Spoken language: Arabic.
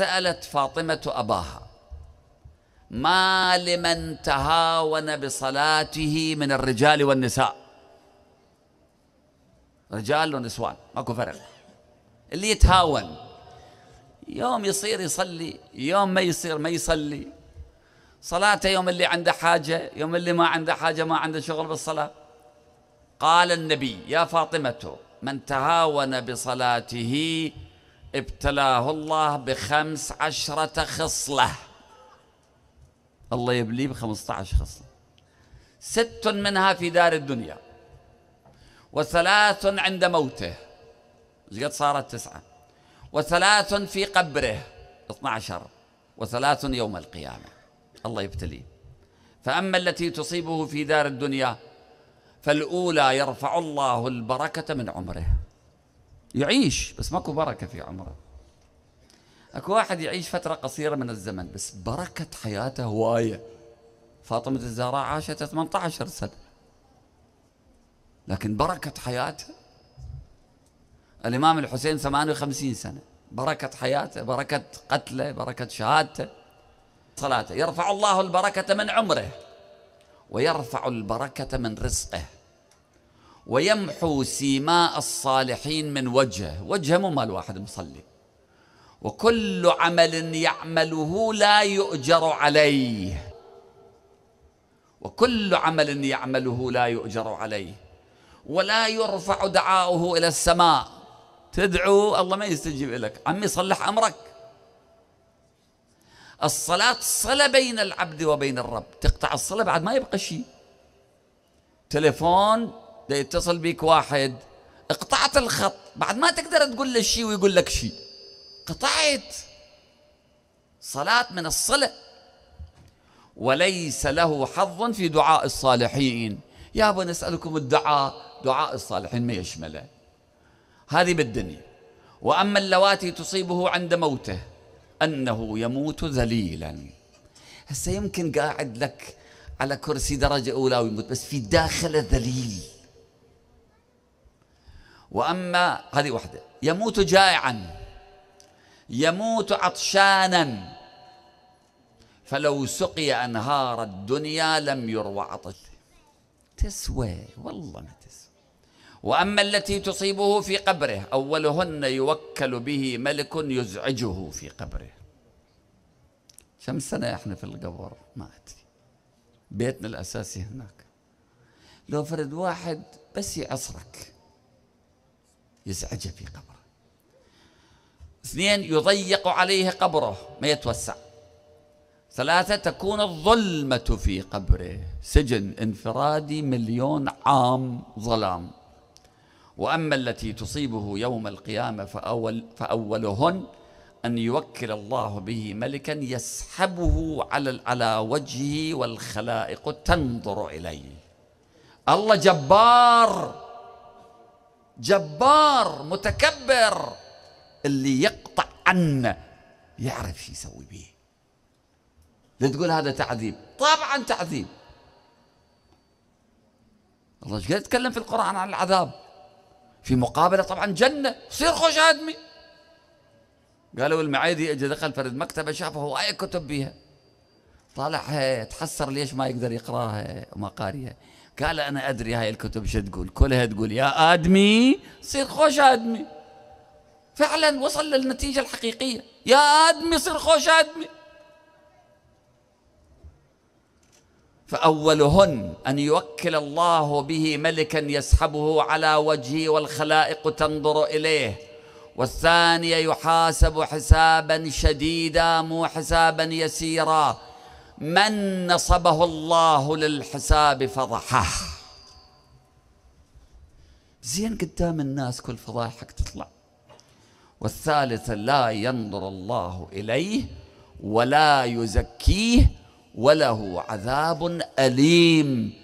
سألت فاطمة أباها ما لمن تهاون بصلاته من الرجال والنساء رجال ونسوان ماكو فرق اللي يتهاون يوم يصير يصلي يوم ما يصير ما يصلي صلاته يوم اللي عنده حاجة يوم اللي ما عنده حاجة ما عنده شغل بالصلاة قال النبي يا فاطمة من تهاون بصلاته ابتلاه الله بخمس عشرة خصلة الله يبليه بخمسة عشر خصلة ست منها في دار الدنيا وثلاث عند موته قد صارت تسعة وثلاث في قبره 12 وثلاث يوم القيامة الله يبتليه فأما التي تصيبه في دار الدنيا فالأولى يرفع الله البركة من عمره يعيش بس ماكو بركة في عمره اكو واحد يعيش فترة قصيرة من الزمن بس بركة حياته هواية فاطمة الزهراء عاشت 18 سنة لكن بركة حياته الإمام الحسين 58 سنة بركة حياته بركة قتله بركة شهادته صلاته يرفع الله البركة من عمره ويرفع البركة من رزقه ويمحو سيماء الصالحين من وجهه وجهه مو مال واحد مصلي وكل عمل يعمله لا يؤجر عليه وكل عمل يعمله لا يؤجر عليه ولا يرفع دعاؤه إلى السماء تدعو الله ما يستجيب لك عمي صلح أمرك الصلاة صلة بين العبد وبين الرب تقطع الصلة بعد ما يبقى شيء تليفون ده يتصل بيك واحد اقطعت الخط بعد ما تقدر تقول له شيء ويقول لك شيء قطعت صلاة من الصلة وليس له حظ في دعاء الصالحين يا أبا نسألكم الدعاء دعاء الصالحين ما يشمله هذه بالدنيا وأما اللواتي تصيبه عند موته أنه يموت ذليلا هسه يمكن قاعد لك على كرسي درجة أولى ويموت بس في داخله ذليل وأما هذه واحدة يموت جائعا يموت عطشانا فلو سقي أنهار الدنيا لم يروى عطش تسوى والله ما تسوى وأما التي تصيبه في قبره أولهن يوكل به ملك يزعجه في قبره كم سنة إحنا في القبر ما أدري بيتنا الأساسي هناك لو فرد واحد بس يعصرك يزعجه في قبره اثنين يضيق عليه قبره ما يتوسع ثلاثة تكون الظلمة في قبره سجن انفرادي مليون عام ظلام وأما التي تصيبه يوم القيامة فأول فأولهن أن يوكل الله به ملكا يسحبه على على وجهه والخلائق تنظر إليه الله جبار جبار متكبر اللي يقطع عنا يعرف شو يسوي به لا تقول هذا تعذيب طبعا تعذيب الله ايش قاعد يتكلم في القرآن عن العذاب في مقابلة طبعا جنة صير خوش آدمي قالوا المعيدي اجى دخل فرد مكتبه شافه اي كتب بيها طالعها تحسر ليش ما يقدر يقراها وما قاريها قال أنا أدري هاي الكتب شو تقول كلها تقول يا آدمي صير خوش آدمي فعلا وصل للنتيجة الحقيقية يا آدمي صير خوش آدمي فأولهن أن يوكل الله به ملكا يسحبه على وجهه والخلائق تنظر إليه والثانية يحاسب حسابا شديدا مو حسابا يسيرا من نصبه الله للحساب فضحه زين قدام الناس كل فضايحك تطلع والثالثة لا ينظر الله إليه ولا يزكيه وله عذاب أليم